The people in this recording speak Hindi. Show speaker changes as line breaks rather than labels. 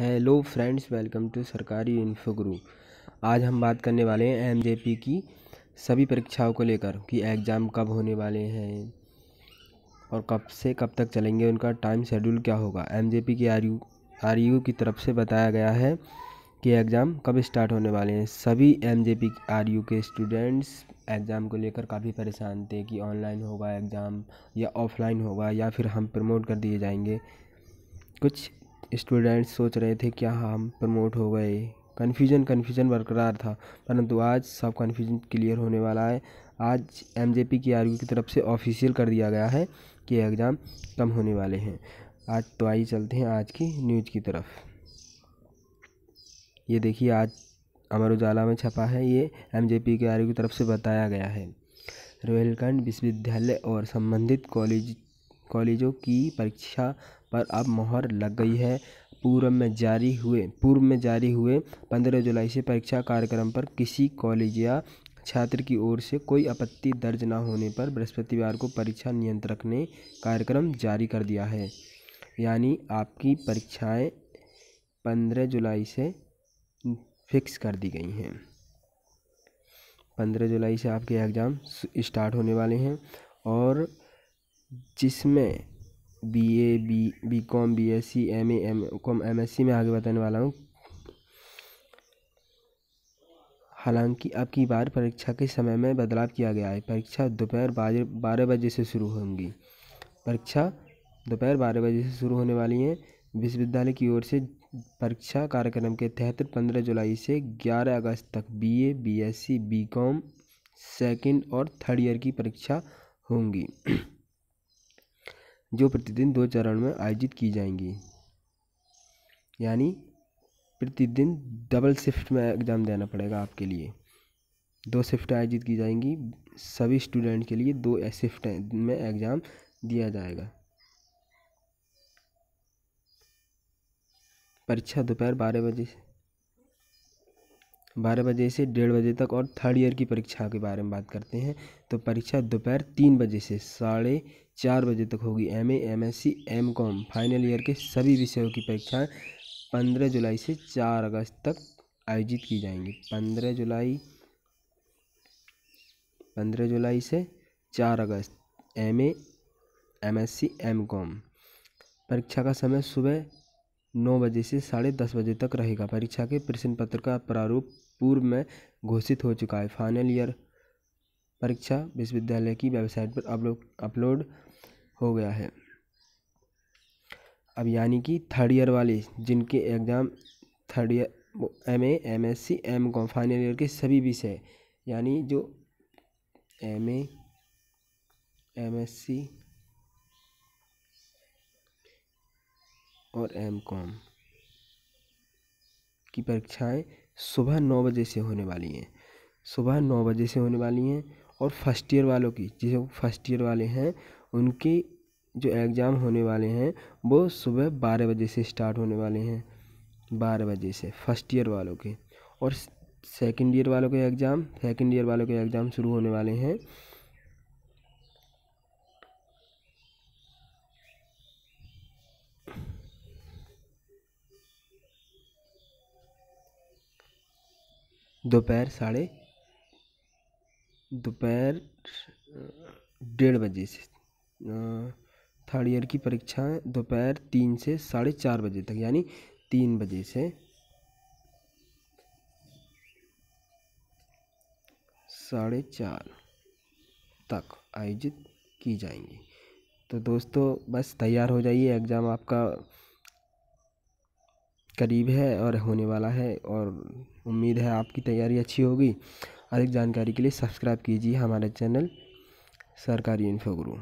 हेलो फ्रेंड्स वेलकम टू सरकारी इन्फो ग्रुप आज हम बात करने वाले हैं पी की सभी परीक्षाओं को लेकर कि एग्ज़ाम कब होने वाले हैं और कब से कब तक चलेंगे उनका टाइम शेड्यूल क्या होगा पी की आर यू की तरफ से बताया गया है कि एग्ज़ाम कब स्टार्ट होने वाले हैं सभी एम जे पी यू के स्टूडेंट्स एग्ज़ाम को लेकर काफ़ी परेशान थे कि ऑनलाइन होगा एग्ज़ाम या ऑफलाइन होगा या फिर हम प्रमोट कर दिए जाएंगे कुछ स्टूडेंट्स सोच रहे थे क्या हम प्रमोट हो गए कन्फ्यूजन कन्फ्यूजन बरकरार था परंतु आज सब कन्फ्यूजन क्लियर होने वाला है आज एम जे पी की आर की तरफ से ऑफिशियल कर दिया गया है कि एग्ज़ाम कम होने वाले हैं आज तो आइए चलते हैं आज की न्यूज़ की तरफ ये देखिए आज अमर उजाला में छपा है ये एम जे पी के आर की तरफ से बताया गया है रोहिलखंड विश्वविद्यालय और संबंधित कॉलेज कॉलेजों की परीक्षा पर अब मोहर लग गई है पूर्व में जारी हुए पूर्व में जारी हुए पंद्रह जुलाई से परीक्षा कार्यक्रम पर किसी कॉलेज या छात्र की ओर से कोई आपत्ति दर्ज न होने पर बृहस्पतिवार को परीक्षा नियंत्रक ने कार्यक्रम जारी कर दिया है यानी आपकी परीक्षाएं पंद्रह जुलाई से फिक्स कर दी गई हैं पंद्रह जुलाई से आपके एग्ज़ाम स्टार्ट होने वाले हैं और जिसमें B A B B com B S C M A M com M S C में आगे बताने वाला हूँ हालांकि अब की बार परीक्षा के समय में बदलाव किया गया है परीक्षा दोपहर बारह बजे से शुरू होंगी परीक्षा दोपहर बारह बजे से शुरू होने वाली है विश्वविद्यालय की ओर से परीक्षा कार्यक्रम के तहत पंद्रह जुलाई से ग्यारह अगस्त तक B A B S C B com second और थर्ड ईयर की परीक्षा होंगी जो प्रतिदिन दो चरण में आयोजित की जाएंगी यानी प्रतिदिन डबल शिफ्ट में एग्ज़ाम देना पड़ेगा आपके लिए दो शिफ्ट आयोजित की जाएंगी सभी स्टूडेंट के लिए दो शिफ्ट में एग्ज़ाम दिया जाएगा परीक्षा दोपहर बारह बजे से बारह बजे से डेढ़ बजे तक और थर्ड ईयर की परीक्षा के बारे में बात करते हैं तो परीक्षा दोपहर तीन बजे से साढ़े चार बजे तक होगी M A M S C M com final year के सभी विषयों की परीक्षाएं पंद्रह जुलाई से चार अगस्त तक आयोजित की जाएंगी पंद्रह जुलाई पंद्रह जुलाई से चार अगस्त M A M S C M com परीक्षा का समय सुबह नौ बजे से साढ़े दस बजे तक रहेगा परीक्षा के प्रश्न पत्र का प्रारूप पूर्व में घोषित हो चुका है फाइनल ईयर परीक्षा विश्वविद्यालय की वेबसाइट पर अपलोड अपलोड हो गया है अब यानी कि थर्ड ईयर वाले जिनके exam third year M A M S C M com final year के सभी विषय यानी जो एम एम एस सी और एम कॉम की परीक्षाएं सुबह नौ बजे से होने वाली हैं सुबह नौ बजे से होने वाली हैं और फर्स्ट ईयर वालों की जो फर्स्ट ईयर वाले हैं उनके जो एग्ज़ाम होने वाले हैं वो सुबह बारह बजे से स्टार्ट होने वाले हैं बारह बजे से फर्स्ट ईयर वालों के और सेकंड ईयर वालों के एग्ज़ाम सेकंड ईयर वालों के एग्ज़ाम शुरू होने वाले हैं दोपहर साढ़े दोपहर डेढ़ बजे से थर्ड ईयर की परीक्षा दोपहर तीन से साढ़े चार बजे तक यानी तीन बजे से साढ़े चार तक आयोजित की जाएंगी तो दोस्तों बस तैयार हो जाइए एग्ज़ाम आपका करीब है और होने वाला है और उम्मीद है आपकी तैयारी अच्छी होगी अधिक जानकारी के लिए सब्सक्राइब कीजिए हमारा चैनल सरकारी इन्फो गुरु